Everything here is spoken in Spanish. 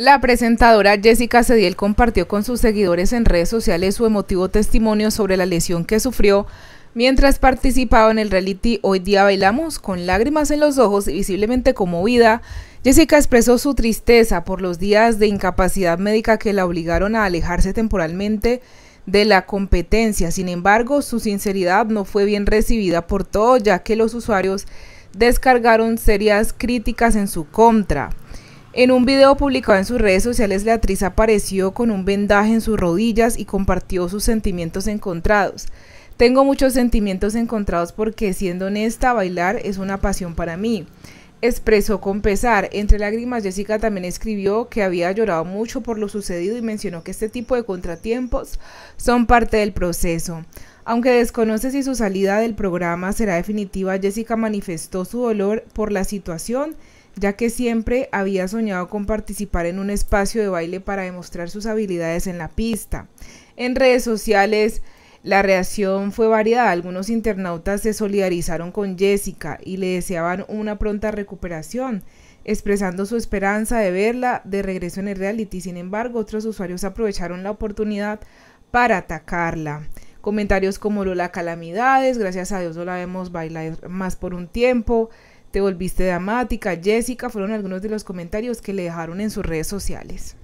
La presentadora Jessica Cediel compartió con sus seguidores en redes sociales su emotivo testimonio sobre la lesión que sufrió mientras participaba en el reality Hoy Día Bailamos. Con lágrimas en los ojos y visiblemente conmovida, Jessica expresó su tristeza por los días de incapacidad médica que la obligaron a alejarse temporalmente de la competencia. Sin embargo, su sinceridad no fue bien recibida por todos, ya que los usuarios descargaron serias críticas en su contra. En un video publicado en sus redes sociales, la actriz apareció con un vendaje en sus rodillas y compartió sus sentimientos encontrados. Tengo muchos sentimientos encontrados porque, siendo honesta, bailar es una pasión para mí. Expresó con pesar. Entre lágrimas, Jessica también escribió que había llorado mucho por lo sucedido y mencionó que este tipo de contratiempos son parte del proceso. Aunque desconoce si su salida del programa será definitiva, Jessica manifestó su dolor por la situación ya que siempre había soñado con participar en un espacio de baile para demostrar sus habilidades en la pista. En redes sociales la reacción fue variada. Algunos internautas se solidarizaron con Jessica y le deseaban una pronta recuperación, expresando su esperanza de verla de regreso en el reality. Sin embargo, otros usuarios aprovecharon la oportunidad para atacarla. Comentarios como Lola Calamidades, gracias a Dios no la vemos bailar más por un tiempo. Te volviste dramática, Jessica, fueron algunos de los comentarios que le dejaron en sus redes sociales.